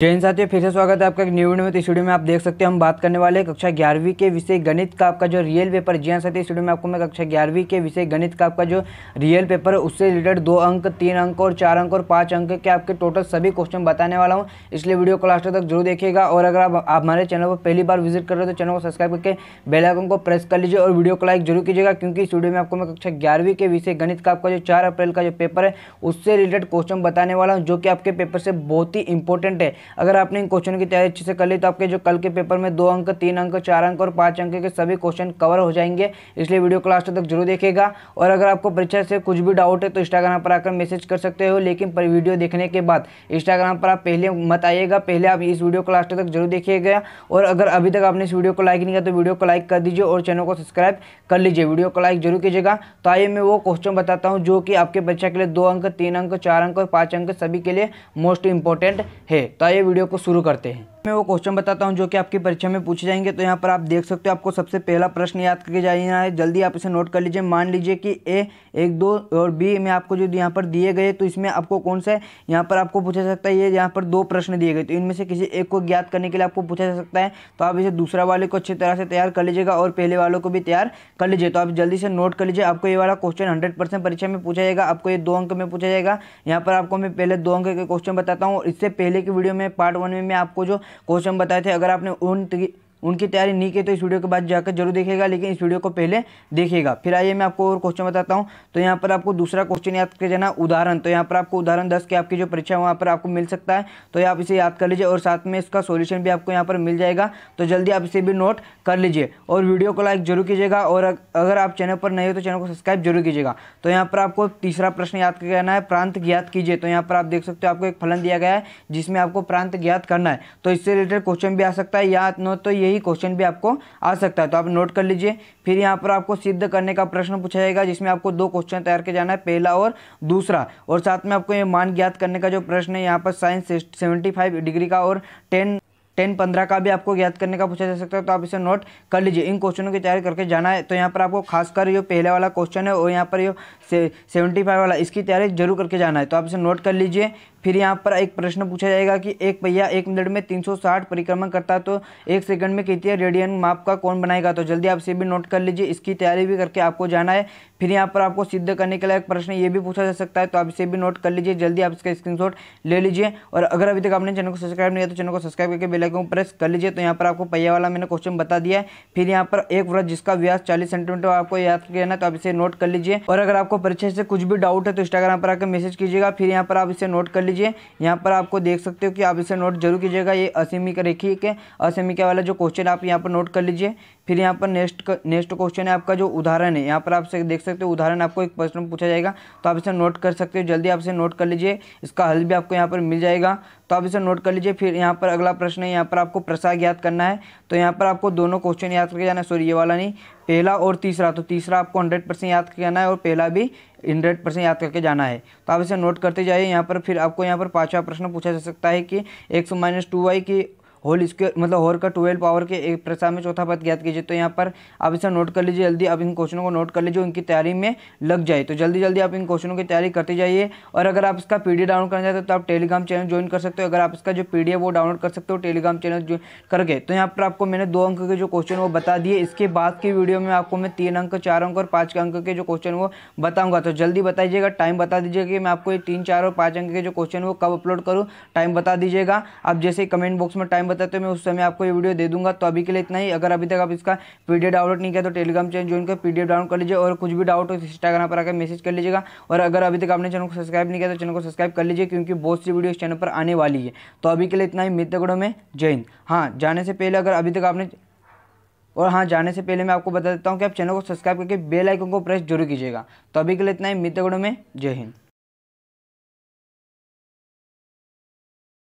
train साथियों फिर से स्वागत है आपका एक न्यू वीडियो में तो इस वीडियो में आप देख सकते हैं हम बात करने वाले हैं कक्षा ग्यारहवीं के विषय गणित का आपका जो रियल पेपर जी हाँ साथियों इस वीडियो में आपको मैं कक्षा ग्यारहवीं के विषय गणित का आपका जो रियल पेपर है उससे रिलेटेड दो अंक तीन अंक और चार अंक और पाँच अंक के आपके टोटल सभी क्वेश्चन बताने वाला हूँ इसलिए वीडियो को लास्ट तक जरूर देखिएगा और अगर आप हमारे चैनल पर पहली बार विजिट कर रहे हो तो चैनल को सब्सक्राइब करके बेलाइकन को प्रेस कर लीजिए और वीडियो को लाइक जरूर कीजिएगा क्योंकि इस वीडियो में आपको मैं कक्षा ग्यारहवीं के विषय गणित का आपका जो चार अप्रैल का जो पेपर है उससे रिलेटेड क्वेश्चन बताने वाला हूँ जो कि आपके पेपर से बहुत ही इंपॉर्टेंट है अगर आपने इन क्वेश्चन की तैयारी अच्छे से कर ली तो आपके जो कल के पेपर में दो अंक तीन अंक चार अंक और पाँच अंक के सभी क्वेश्चन कवर हो जाएंगे इसलिए वीडियो को लास्ट तक जरूर देखेगा और अगर आपको परीक्षा से कुछ भी डाउट है तो इंस्टाग्राम पर आकर मैसेज कर सकते हो लेकिन पर वीडियो देखने के बाद इंस्टाग्राम पर आप पहले मत आइएगा पहले आप इस वीडियो को लास्ट तक जरूर देखिएगा और अगर अभी तक आपने इस वीडियो को लाइक नहीं किया तो वीडियो को लाइक कर दीजिए और चैनल को सब्सक्राइब कर लीजिए वीडियो को लाइक जरूर कीजिएगा तो आइए मैं वो क्वेश्चन बताता हूँ जो कि आपके परीक्षा के लिए दो अंक तीन अंक चार अंक और पाँच अंक सभी के लिए मोस्ट इंपॉर्टेंट है तो आइए वीडियो को शुरू करते हैं मैं वो क्वेश्चन बताता हूँ जो कि आपकी परीक्षा में पूछे जाएंगे तो यहाँ पर आप देख सकते हो आपको सबसे पहला प्रश्न याद करके जाना है जल्दी आप इसे नोट कर लीजिए मान लीजिए कि ए एक दो और बी में आपको जो यहाँ पर दिए गए तो इसमें आपको कौन सा यहाँ पर आपको पूछा जा सकता है ये यहाँ पर दो प्रश्न दिए गए तो इनमें से किसी एक को ज्ञात करने के लिए आपको पूछा जा सकता है तो आप इसे दूसरा वाले को अच्छी तरह से तैयार कर लीजिएगा और पहले वालों को भी तैयार कर लीजिए तो आप जल्दी से नोट कर लीजिए आपको ये वाला क्वेश्चन हंड्रेड परीक्षा में पूछा जाएगा आपको ये दो अंक में पूछा जाएगा यहाँ पर आपको मैं पहले दो अंक के क्वेश्चन बताता हूँ इससे पहले की वीडियो में पार्ट वन में मैं आपको जो क्वेश्चन बताए थे अगर आपने उन उनकी तैयारी नहीं की तो इस वीडियो के बाद जाकर जरूर देखेगा लेकिन इस वीडियो को पहले देखेगा फिर आइए मैं आपको और क्वेश्चन बताता हूँ तो यहाँ पर आपको दूसरा क्वेश्चन याद कर जाना उदाहरण तो यहाँ पर आपको उदाहरण दस के आपकी जो परीक्षा है वहाँ पर आपको मिल सकता है तो आप इसे याद कर लीजिए और साथ में इसका सोल्यूशन भी आपको यहाँ पर मिल जाएगा तो जल्दी आप इसे भी नोट कर लीजिए और वीडियो को लाइक जरूर कीजिएगा और अगर आप चैनल पर नए हो तो चैनल को सब्सक्राइब जरूर कीजिएगा तो यहाँ पर आपको तीसरा प्रश्न याद कर जाना है प्रांत ज्ञात कीजिए तो यहाँ पर आप देख सकते हो आपको एक फलन दिया गया है जिसमें आपको प्रांत ज्ञात करना है तो इससे रिलेटेड क्वेश्चन भी आ सकता है या नो तो ये यही क्वेश्चन भी आपको आ सकता है तो आप नोट कर लीजिए फिर यहाँ पर आपको सिद्ध करने का प्रश्न पूछा जाएगा जिसमें आपको दो क्वेश्चन तैयार के जाना है पहला और दूसरा और साथ में आपको ये मान ज्ञात करने का जो प्रश्न है यहाँ पर साइंस सेवेंटी फाइव डिग्री का और टेन टेन पंद्रह का भी आपको याद करने का पूछा जा सकता है तो आप इसे नोट कर लीजिए इन क्वेश्चनों की तैयारी करके जाना है तो यहाँ पर आपको खासकर जो पहले वाला क्वेश्चन है और यहाँ पर ये सेवेंटी फाइव वाला इसकी तैयारी जरूर करके जाना है तो आप इसे नोट कर लीजिए फिर यहाँ पर एक प्रश्न पूछा जाएगा कि एक पहिया एक मिनट में 360 परिक्रमा करता है तो एक सेकंड में कितने रेडियन माप का कौन बनाएगा तो जल्दी आप इसे भी नोट कर लीजिए इसकी तैयारी भी करके आपको जाना है फिर यहाँ पर आपको सिद्ध करने के लिए एक प्रश्न ये भी पूछा जा सकता है तो आप इसे भी नोट कर लीजिए जल्दी आप इसका स्क्रीनशॉट ले लीजिए और अगर अभी तक आपने चैनल को सब्सक्राइब नहीं किया तो चैनल को सब्सक्राइब करके बेलाइकन प्रेस कर लीजिए तो यहाँ पर आपको पहिया वाला मैंने क्वेश्चन बता दिया है फिर यहाँ पर एक व्रत जिसका व्यास चालीस सेंटीमीटर आपको याद करना तो आप इसे नोट कर लीजिए और अगर आपको परीक्षा से कुछ भी डाउट है तो इंस्टाग्राम पर आकर मैसेज कीजिएगा फिर यहाँ पर आप इसे नोट कर लीजिए कीजिए यहाँ पर आपको देख सकते हो कि आप इसे नोट जरूर कीजिएगा ये असीमी रेखी के असीमिका वाला जो क्वेश्चन आप यहाँ पर नोट कर लीजिए फिर यहाँ पर नेक्स्ट नेक्स्ट क्वेश्चन है आपका जो उदाहरण है यहाँ पर आप देख सकते हो उदाहरण आपको एक प्रश्न पूछा जाएगा तो आप इसे नोट कर सकते हो जल्दी आप इसे नोट कर लीजिए इसका हल भी आपको यहाँ पर मिल जाएगा तो आप इसे नोट कर लीजिए फिर यहाँ पर अगला प्रश्न है यहाँ पर आपको प्रसाद याद करना है तो यहाँ पर आपको दोनों क्वेश्चन याद करके जाना है सॉरी ये वाला नहीं पहला और तीसरा तो तीसरा आपको हंड्रेड परसेंट याद करके जाना है और पहला भी हंड्रेड परसेंट याद करके जाना है तो आप इसे नोट करते जाइए यहाँ पर फिर आपको यहाँ पर पाँचवा प्रश्न पूछा जा सकता है कि एक्स माइनस टू वाई की होल स्क्वेयर मतलब होल का ट्वेल्व पावर के एक प्रसार में चौथा पद ज्ञात कीजिए तो यहाँ पर आप इसे नोट कर लीजिए जल्दी आप इन क्वेश्चनों को नोट कर लीजिए उनकी तैयारी में लग जाए तो जल्दी जल्दी आप इन क्वेश्चनों की तैयारी करते जाइए और अगर आप इसका पी डाउनलोड करना चाहते हो तो आप टेलीग्राम चैनल ज्वाइन कर सकते हो अगर आप इसका जो पी वो डाउनलोड कर सकते हो टेलीग्राम चैनल ज्वाइन करके तो यहाँ पर आपको मैंने दो अंक के जो क्वेश्चन वो बता दिए इसके बाद की वीडियो में आपको मैं तीन अंक चार अंक और पाँच अंक के जो क्वेश्चन वो बताऊँगा तो जल्दी बताइएगा टाइम बता दीजिएगा कि मैं आपको ये तीन चार और पाँच अंक के जो क्वेश्चन वो कब अपलोड करूँ टाइम बता दीजिएगा आप जैसे कमेंट बॉक्स में टाइम टाइम बताते हो मैं उस समय आपको ये वीडियो दे दूंगा तो अभी के लिए इतना ही अगर अभी तक आप इसका पीडीएफ डाउनलोड नहीं किया तो टेलीग्राम चैनल ज्वाइन कर पीडीएफ डाउनलोड कर लीजिए और कुछ भी डाउट हो इंस्टाग्राम तो पर आकर मैसेज कर लीजिएगा और अगर अभी तक आपने चैनल को सब्सक्राइब नहीं किया तो चैनल को सब्सक्राइब कर लीजिए क्योंकि बहुत सी वीडियो इस चैनल पर आने वाली है तो अभी के लिए इतना ही मित्रगढ़ों में जय हिंद हाँ जाने से पहले अगर अभी तक आपने और हाँ जाने से पहले मैं आपको बता देता हूँ कि आप चैनल को सब्सक्राइब करके बेल आइकन को प्रेस जरूर कीजिएगा तो अभी के लिए इतना ही मित्रगढ़ों में जय हिंद